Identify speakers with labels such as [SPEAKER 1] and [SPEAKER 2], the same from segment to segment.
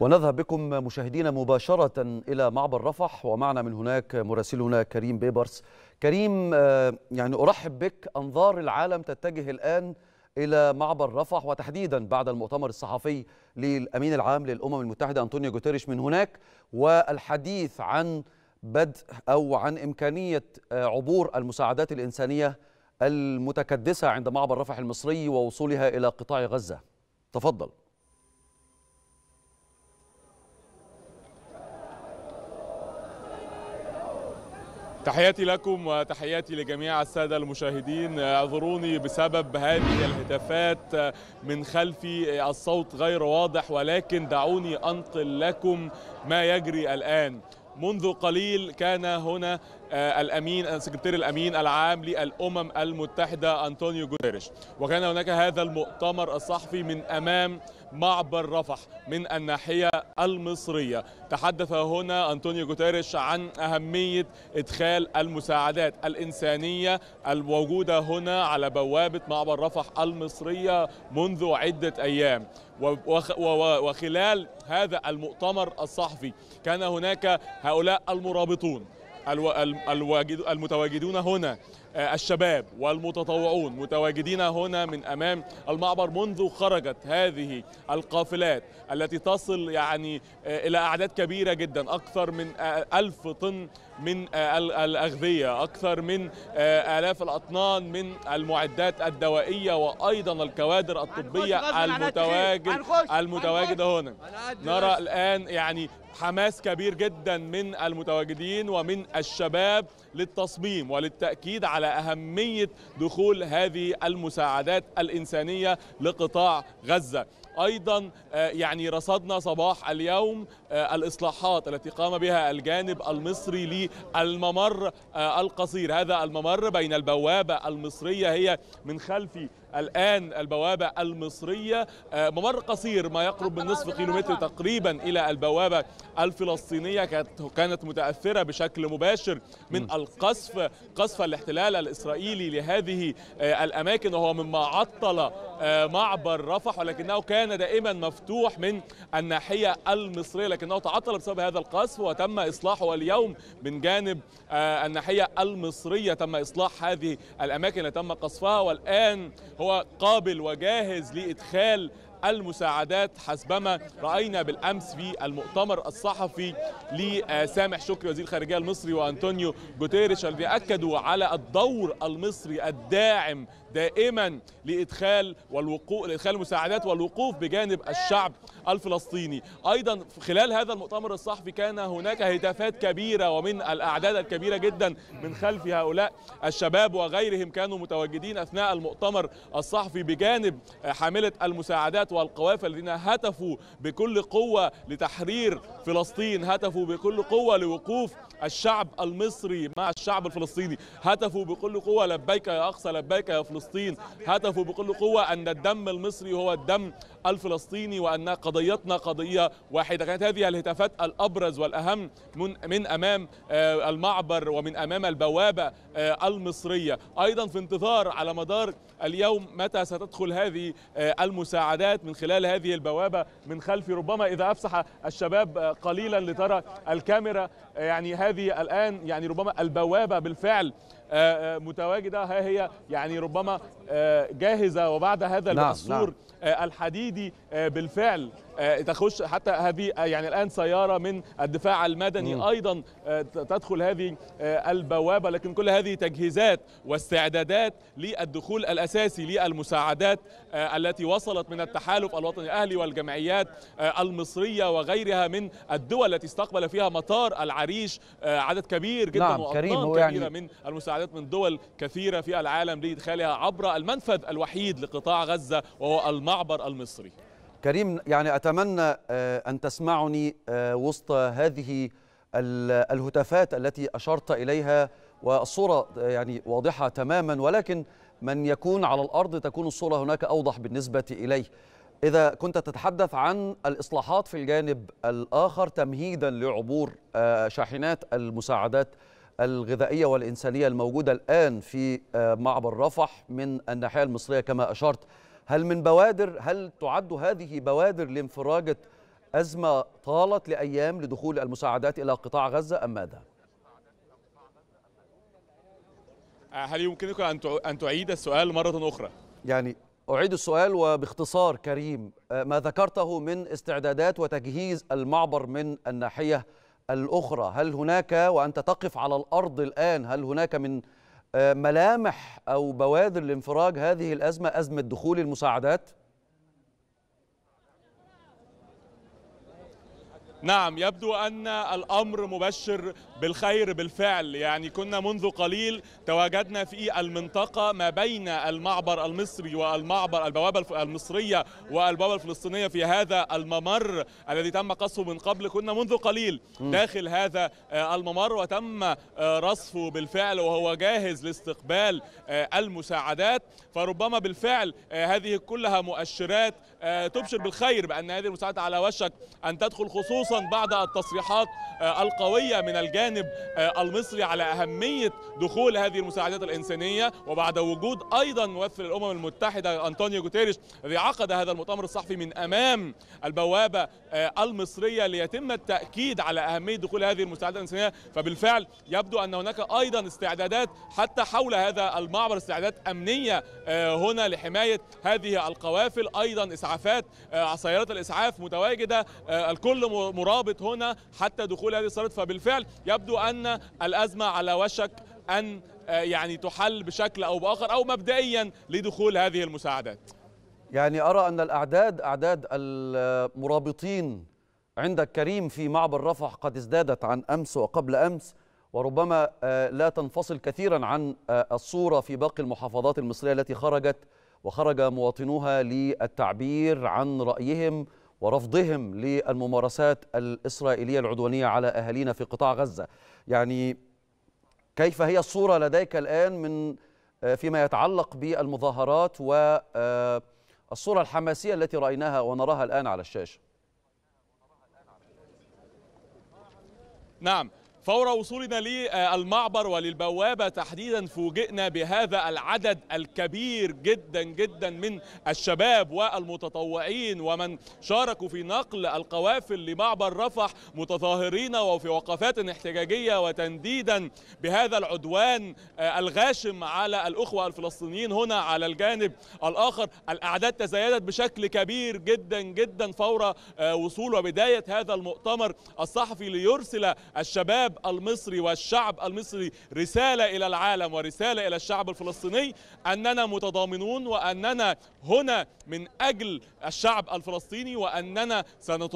[SPEAKER 1] ونذهب بكم مشاهدينا مباشرة إلى معبر رفح ومعنا من هناك مراسلنا كريم بيبرس كريم آه، يعني أرحب بك أنظار العالم تتجه الآن إلى معبر رفح وتحديدا بعد المؤتمر الصحفي للأمين العام للأمم المتحدة أنطونيو جوتيريش من هناك والحديث عن بدء أو عن إمكانية آه، عبور المساعدات الإنسانية المتكدسة عند معبر رفح المصري ووصولها إلى قطاع غزة تفضل
[SPEAKER 2] تحياتي لكم وتحياتي لجميع السادة المشاهدين اعذروني بسبب هذه الهتافات من خلفي الصوت غير واضح ولكن دعوني أنقل لكم ما يجري الآن منذ قليل كان هنا آه، الامين سكرتير الامين العام للامم المتحده انطونيو جوتيريش وكان هناك هذا المؤتمر الصحفي من امام معبر رفح من الناحية المصرية تحدث هنا أنطونيو جوتيريش عن أهمية إدخال المساعدات الإنسانية الموجودة هنا على بوابة معبر رفح المصرية منذ عدة أيام وخلال هذا المؤتمر الصحفي كان هناك هؤلاء المرابطون المتواجدون هنا آه، الشباب والمتطوعون متواجدين هنا من امام المعبر منذ خرجت هذه القافلات التي تصل يعني آه، الى اعداد كبيره جدا اكثر من آه، ألف طن من الأغذية أكثر من آلاف الأطنان من المعدات الدوائية وأيضا الكوادر الطبية المتواجد المتواجدة هنا نرى الآن يعني حماس كبير جدا من المتواجدين ومن الشباب للتصميم وللتأكيد على على أهمية دخول هذه المساعدات الإنسانية لقطاع غزة ايضا آه، يعني رصدنا صباح اليوم آه، الاصلاحات التي قام بها الجانب المصري للممر آه، القصير هذا الممر بين البوابه المصريه هي من خلفي الآن البوابة المصرية آه، ممر قصير ما يقرب من نصف كيلومتر تقريبا إلى البوابة الفلسطينية كانت متأثرة بشكل مباشر من القصف قصف الاحتلال الإسرائيلي لهذه آه، الأماكن وهو مما عطل آه، معبر رفح ولكنه كان دائما مفتوح من الناحية المصرية لكنه تعطل بسبب هذا القصف وتم إصلاحه اليوم من جانب الناحية المصرية تم إصلاح هذه الأماكن التي تم قصفها والآن هو هو قابل وجاهز لادخال المساعدات حسبما راينا بالامس في المؤتمر الصحفي لسامح شكري وزير الخارجيه المصري وانطونيو جوتيريش الذي اكدوا على الدور المصري الداعم دائما لادخال والوقوف لادخال المساعدات والوقوف بجانب الشعب الفلسطيني ايضا خلال هذا المؤتمر الصحفي كان هناك هتافات كبيره ومن الاعداد الكبيره جدا من خلف هؤلاء الشباب وغيرهم كانوا متواجدين اثناء المؤتمر الصحفي بجانب حامله المساعدات والقوافل الذين هتفوا بكل قوه لتحرير فلسطين هتفوا بكل قوه لوقوف الشعب المصري مع الشعب الفلسطيني هتفوا بكل قوه لبيك يا اقصى لبيك يا فلسطين فلسطين هتفوا بكل قوة أن الدم المصري هو الدم الفلسطيني وأن قضيتنا قضية واحدة كانت هذه الهتافات الأبرز والأهم من, من أمام آه، المعبر ومن أمام البوابة آه، المصرية أيضا في انتظار على مدار اليوم متى ستدخل هذه آه، المساعدات من خلال هذه البوابة من خلفي ربما إذا أفسح الشباب قليلا لترى الكاميرا يعني هذه الآن يعني ربما البوابة بالفعل آه، آه، متواجده ها هي يعني ربما آه، جاهزه وبعد هذا نعم العصور نعم. آه، الحديدي آه، بالفعل تخش حتى هذه يعني الان سياره من الدفاع المدني مم. ايضا تدخل هذه البوابه لكن كل هذه تجهيزات واستعدادات للدخول الاساسي للمساعدات التي وصلت من التحالف الوطني الاهلي والجمعيات المصريه وغيرها من الدول التي استقبل فيها مطار العريش عدد كبير جدا نعم وأطنان كريم كبيره يعني من المساعدات من دول كثيره في العالم لادخالها عبر المنفذ الوحيد لقطاع غزة وهو المعبر المصري
[SPEAKER 1] كريم يعني أتمنى آه، أن تسمعني آه، وسط هذه الهتافات التي أشرت إليها والصورة آه، يعني واضحة تماما ولكن من يكون على الأرض تكون الصورة هناك أوضح بالنسبة إليه إذا كنت تتحدث عن الإصلاحات في الجانب الآخر تمهيدا لعبور شاحنات المساعدات الغذائية والإنسانية الموجودة الآن في آه، معبر رفح من الناحية المصرية كما أشرت هل من بوادر هل تعد هذه بوادر لانفراجة أزمة طالت لأيام لدخول المساعدات إلى قطاع غزة أم ماذا؟ آه، هل
[SPEAKER 2] يمكنك أن تعيد السؤال مرة أخرى؟
[SPEAKER 1] يعني أعيد السؤال وباختصار كريم آه، ما ذكرته من استعدادات وتجهيز المعبر من الناحية الأخرى هل هناك وأنت تقف على الأرض الآن هل هناك من آه، ملامح أو بوادر لانفراج هذه الأزمة أزمة دخول المساعدات؟
[SPEAKER 2] نعم يبدو أن الأمر مبشر بالخير بالفعل يعني كنا منذ قليل تواجدنا في المنطقة ما بين المعبر المصري والمعبر البوابة المصرية والبوابة الفلسطينية في هذا الممر الذي تم قصفه من قبل كنا منذ قليل داخل هذا آه، الممر وتم آه، رصفه بالفعل وهو جاهز لاستقبال آه، المساعدات فربما بالفعل هذه كلها مؤشرات تبشر بالخير بأن هذه المساعدات على وشك أن تدخل خصوصا بعد التصريحات آه، القوية من الجانب آه، المصري على أهمية دخول هذه المساعدات الإنسانية وبعد وجود أيضا ممثل الأمم المتحدة أنطونيو جوتيريش الذي عقد هذا المؤتمر الصحفي من أمام البوابة آه، المصرية ليتم التأكيد على أهمية دخول هذه المساعدات الإنسانية فبالفعل يبدو أن هناك أيضا استعدادات حتى حول هذا المعبر استعدادات أمنية هنا لحماية هذه القوافل أيضا إسعافات سيارات الإسعاف متواجدة الكل مرابط هنا حتى دخول هذه الصارت فبالفعل يبدو أن الأزمة على وشك أن آه، يعني تحل بشكل أو بآخر أو مبدئيا لدخول هذه المساعدات
[SPEAKER 1] يعني أرى أن الأعداد أعداد المرابطين عند كريم في معبر رفح قد ازدادت عن أمس وقبل أمس وربما آه، لا تنفصل كثيرا عن آه، الصورة في باقي المحافظات المصرية التي خرجت وخرج مواطنوها للتعبير عن رأيهم ورفضهم للممارسات الإسرائيلية العدوانية على أهالينا في قطاع غزة يعني كيف هي الصورة لديك الآن من آه، فيما يتعلق بالمظاهرات والصورة آه، الحماسية التي رأيناها ونراها الآن على الشاشة
[SPEAKER 2] نعم فور وصولنا للمعبر وللبوابة تحديدا فوجئنا بهذا العدد الكبير جدا جدا من الشباب والمتطوعين ومن شاركوا في نقل القوافل لمعبر رفح متظاهرين وفي وقفات احتجاجية وتنديدا بهذا العدوان الغاشم على الأخوة الفلسطينيين هنا على الجانب الآخر الأعداد تزايدت بشكل كبير جدا جدا فور وصول وبداية هذا المؤتمر الصحفي ليرسل الشباب الشعب المصري والشعب المصري رسالة إلى العالم ورسالة إلى الشعب الفلسطيني أننا متضامنون وأننا هنا من أجل الشعب الفلسطيني وأننا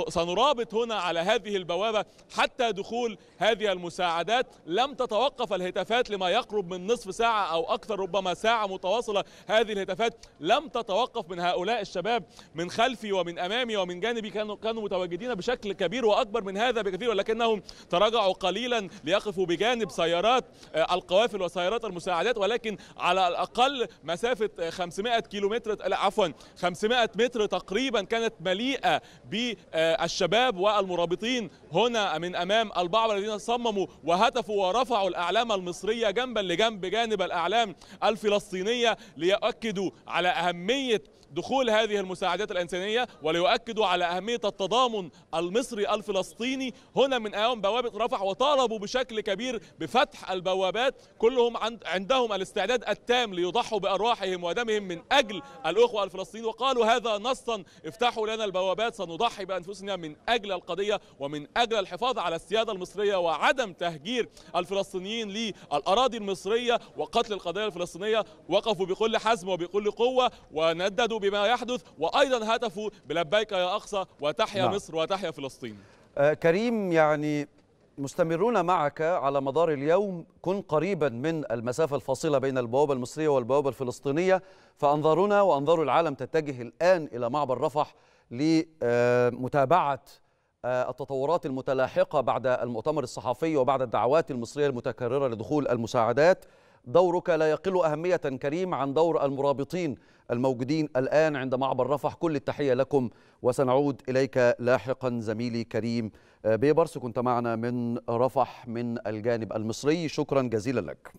[SPEAKER 2] سنرابط هنا على هذه البوابة حتى دخول هذه المساعدات لم تتوقف الهتافات لما يقرب من نصف ساعة أو أكثر ربما ساعة متواصلة هذه الهتافات لم تتوقف من هؤلاء الشباب من خلفي ومن أمامي ومن جانبي كانوا كانوا متواجدين بشكل كبير وأكبر من هذا بكثير ولكنهم تراجعوا قليلا قليلا ليقفوا بجانب سيارات آه، القوافل وسيارات المساعدات ولكن على الأقل مسافة 500 آه، كيلومتر عفوا 500 متر تقريبا كانت مليئة بالشباب والمرابطين هنا من أمام البعض الذين صمموا وهتفوا ورفعوا الأعلام المصرية جنبا لجنب جانب الأعلام الفلسطينية ليؤكدوا على أهمية دخول هذه المساعدات الإنسانية وليؤكدوا على أهمية التضامن المصري الفلسطيني هنا من أمام بوابة رفح وطالب طلبوا بشكل كبير بفتح البوابات كلهم عندهم الاستعداد التام ليضحوا بأرواحهم ودمهم من أجل الأخوة الفلسطينيين وقالوا هذا نصا افتحوا لنا البوابات سنضحي بأنفسنا من أجل القضية ومن أجل الحفاظ على السيادة المصرية وعدم تهجير الفلسطينيين للأراضي المصرية وقتل القضية الفلسطينية وقفوا بكل حزم وبكل قوة ونددوا بما يحدث وأيضا هتفوا بلبيك يا أقصى وتحيا نعم. مصر وتحيا فلسطين
[SPEAKER 1] آه، كريم يعني مستمرون معك على مدار اليوم كن قريبا من المسافة الفاصلة بين البوابة المصرية والبوابة الفلسطينية فأنظارنا وأنظار العالم تتجه الآن إلى معبر رفح لمتابعة آه، التطورات المتلاحقة بعد المؤتمر الصحفي وبعد الدعوات المصرية المتكررة لدخول المساعدات دورك لا يقل أهمية كريم عن دور المرابطين الموجودين الآن عند معبر رفح كل التحية لكم وسنعود إليك لاحقا زميلي كريم آه، بيبرس كنت معنا من رفح من الجانب المصري شكرا جزيلا لك